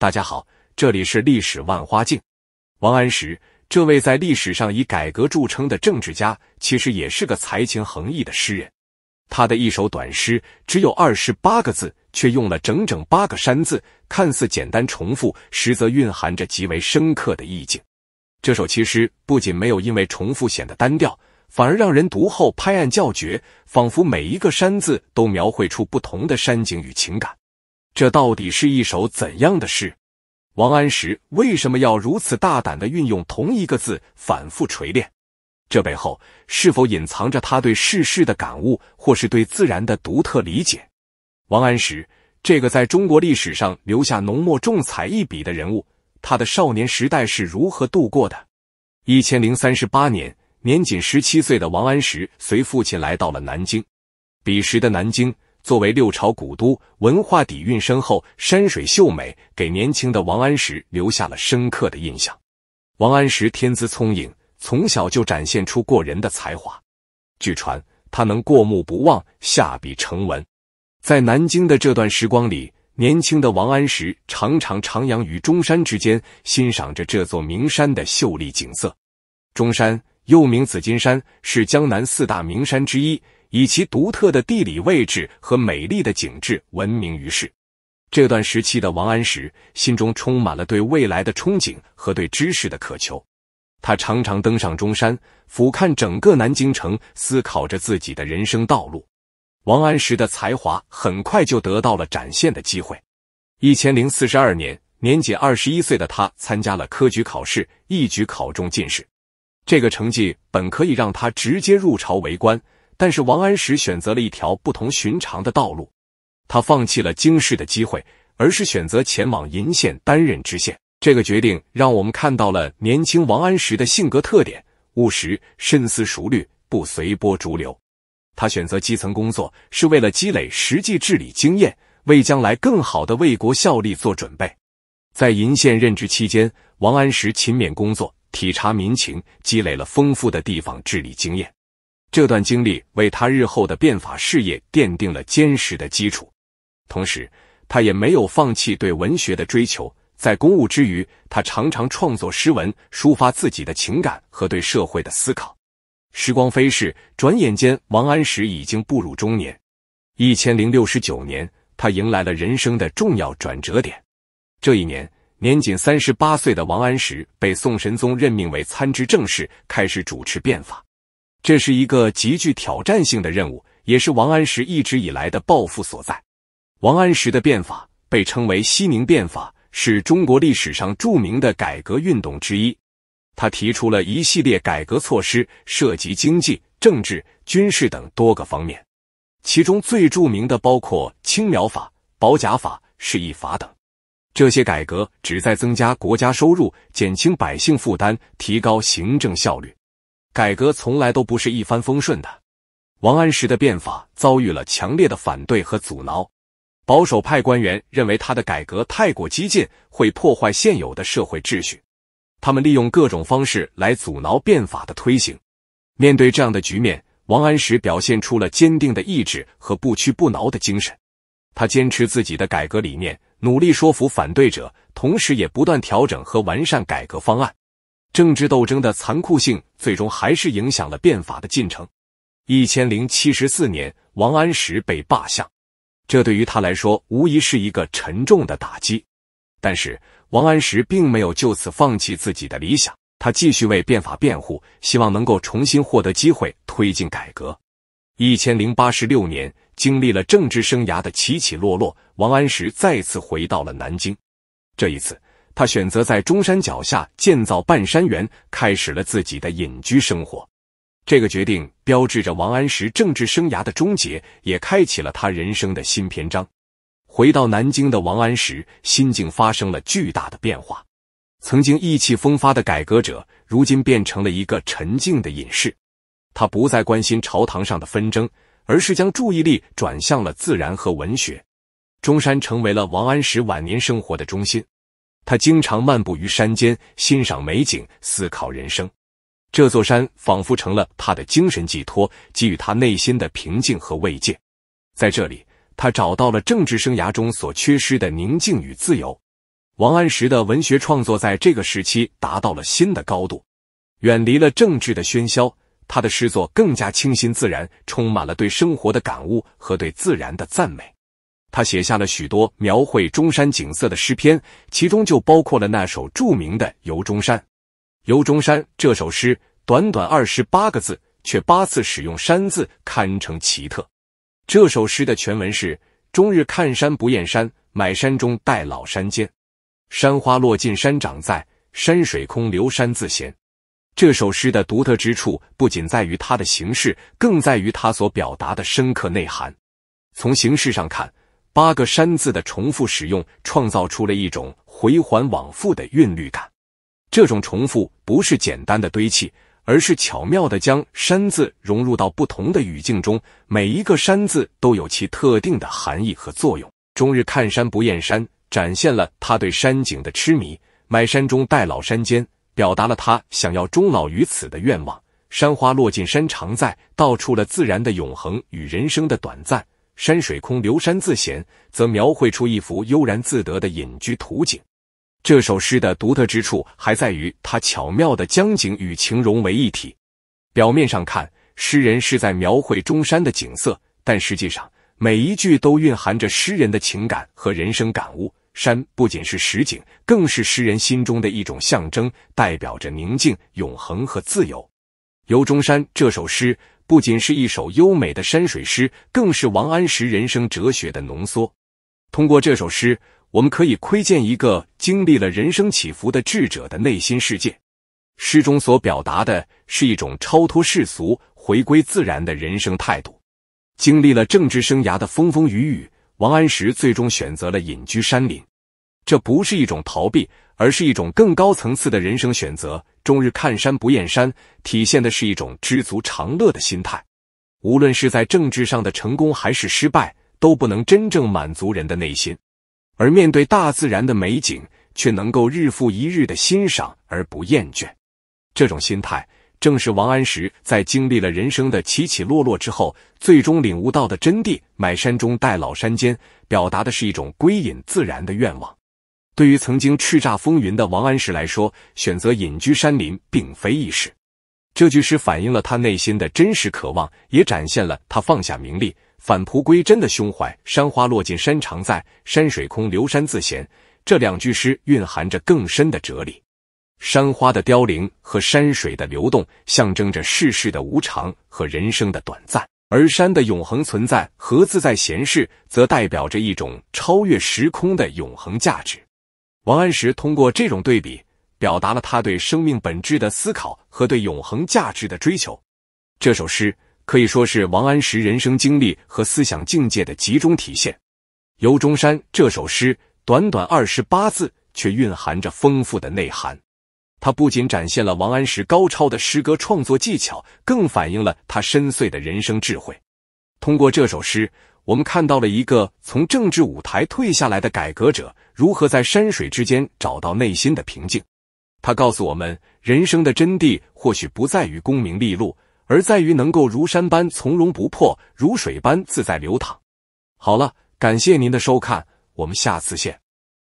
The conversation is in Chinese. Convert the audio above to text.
大家好，这里是历史万花镜。王安石这位在历史上以改革著称的政治家，其实也是个才情横溢的诗人。他的一首短诗，只有二十八个字，却用了整整八个“山”字，看似简单重复，实则蕴含着极为深刻的意境。这首其诗不仅没有因为重复显得单调，反而让人读后拍案叫绝，仿佛每一个“山”字都描绘出不同的山景与情感。这到底是一首怎样的诗？王安石为什么要如此大胆的运用同一个字反复锤炼？这背后是否隐藏着他对世事的感悟，或是对自然的独特理解？王安石这个在中国历史上留下浓墨重彩一笔的人物，他的少年时代是如何度过的？一千零三十八年，年仅十七岁的王安石随父亲来到了南京。彼时的南京。作为六朝古都，文化底蕴深厚，山水秀美，给年轻的王安石留下了深刻的印象。王安石天资聪颖，从小就展现出过人的才华。据传，他能过目不忘，下笔成文。在南京的这段时光里，年轻的王安石常常徜徉于中山之间，欣赏着这座名山的秀丽景色。中山又名紫金山，是江南四大名山之一。以其独特的地理位置和美丽的景致闻名于世。这段时期的王安石心中充满了对未来的憧憬和对知识的渴求，他常常登上中山，俯瞰整个南京城，思考着自己的人生道路。王安石的才华很快就得到了展现的机会。一千零四十二年，年仅二十一岁的他参加了科举考试，一举考中进士。这个成绩本可以让他直接入朝为官。但是王安石选择了一条不同寻常的道路，他放弃了京试的机会，而是选择前往鄞县担任知县。这个决定让我们看到了年轻王安石的性格特点：务实、深思熟虑、不随波逐流。他选择基层工作，是为了积累实际治理经验，为将来更好的为国效力做准备。在鄞县任职期间，王安石勤勉工作，体察民情，积累了丰富的地方治理经验。这段经历为他日后的变法事业奠定了坚实的基础，同时他也没有放弃对文学的追求。在公务之余，他常常创作诗文，抒发自己的情感和对社会的思考。时光飞逝，转眼间王安石已经步入中年。一千零六十九年，他迎来了人生的重要转折点。这一年，年仅三十八岁的王安石被宋神宗任命为参知政事，开始主持变法。这是一个极具挑战性的任务，也是王安石一直以来的抱负所在。王安石的变法被称为“西宁变法”，是中国历史上著名的改革运动之一。他提出了一系列改革措施，涉及经济、政治、军事等多个方面。其中最著名的包括青苗法、保甲法、市易法等。这些改革旨在增加国家收入，减轻百姓负担，提高行政效率。改革从来都不是一帆风顺的。王安石的变法遭遇了强烈的反对和阻挠，保守派官员认为他的改革太过激进，会破坏现有的社会秩序。他们利用各种方式来阻挠变法的推行。面对这样的局面，王安石表现出了坚定的意志和不屈不挠的精神。他坚持自己的改革理念，努力说服反对者，同时也不断调整和完善改革方案。政治斗争的残酷性最终还是影响了变法的进程。一千零七十四年，王安石被罢相，这对于他来说无疑是一个沉重的打击。但是，王安石并没有就此放弃自己的理想，他继续为变法辩护，希望能够重新获得机会推进改革。一千零八十六年，经历了政治生涯的起起落落，王安石再次回到了南京。这一次。他选择在中山脚下建造半山园，开始了自己的隐居生活。这个决定标志着王安石政治生涯的终结，也开启了他人生的新篇章。回到南京的王安石，心境发生了巨大的变化。曾经意气风发的改革者，如今变成了一个沉静的隐士。他不再关心朝堂上的纷争，而是将注意力转向了自然和文学。中山成为了王安石晚年生活的中心。他经常漫步于山间，欣赏美景，思考人生。这座山仿佛成了他的精神寄托，给予他内心的平静和慰藉。在这里，他找到了政治生涯中所缺失的宁静与自由。王安石的文学创作在这个时期达到了新的高度。远离了政治的喧嚣，他的诗作更加清新自然，充满了对生活的感悟和对自然的赞美。他写下了许多描绘中山景色的诗篇，其中就包括了那首著名的《游中山》。《游中山》这首诗短短二十八个字，却八次使用“山”字，堪称奇特。这首诗的全文是：“终日看山不厌山，买山中待老山间。山花落尽山长在，山水空留山自闲。”这首诗的独特之处不仅在于它的形式，更在于它所表达的深刻内涵。从形式上看，八个山字的重复使用，创造出了一种回环往复的韵律感。这种重复不是简单的堆砌，而是巧妙的将山字融入到不同的语境中。每一个山字都有其特定的含义和作用。终日看山不厌山，展现了他对山景的痴迷；买山中待老山间，表达了他想要终老于此的愿望。山花落尽山常在，道出了自然的永恒与人生的短暂。山水空留山自闲，则描绘出一幅悠然自得的隐居图景。这首诗的独特之处还在于它巧妙的将景与情融为一体。表面上看，诗人是在描绘中山的景色，但实际上每一句都蕴含着诗人的情感和人生感悟。山不仅是实景，更是诗人心中的一种象征，代表着宁静、永恒和自由。游中山这首诗不仅是一首优美的山水诗，更是王安石人生哲学的浓缩。通过这首诗，我们可以窥见一个经历了人生起伏的智者的内心世界。诗中所表达的是一种超脱世俗、回归自然的人生态度。经历了政治生涯的风风雨雨，王安石最终选择了隐居山林。这不是一种逃避。而是一种更高层次的人生选择。终日看山不厌山，体现的是一种知足常乐的心态。无论是在政治上的成功还是失败，都不能真正满足人的内心。而面对大自然的美景，却能够日复一日的欣赏而不厌倦。这种心态，正是王安石在经历了人生的起起落落之后，最终领悟到的真谛。买山中待老山间，表达的是一种归隐自然的愿望。对于曾经叱咤风云的王安石来说，选择隐居山林并非易事。这句诗反映了他内心的真实渴望，也展现了他放下名利、返璞归真的胸怀。山花落尽山常在，山水空流山自闲。这两句诗蕴含着更深的哲理：山花的凋零和山水的流动，象征着世事的无常和人生的短暂；而山的永恒存在和自在闲适，则代表着一种超越时空的永恒价值。王安石通过这种对比，表达了他对生命本质的思考和对永恒价值的追求。这首诗可以说是王安石人生经历和思想境界的集中体现。游中山这首诗，短短二十八字，却蕴含着丰富的内涵。它不仅展现了王安石高超的诗歌创作技巧，更反映了他深邃的人生智慧。通过这首诗。我们看到了一个从政治舞台退下来的改革者，如何在山水之间找到内心的平静。他告诉我们，人生的真谛或许不在于功名利禄，而在于能够如山般从容不迫，如水般自在流淌。好了，感谢您的收看，我们下次见。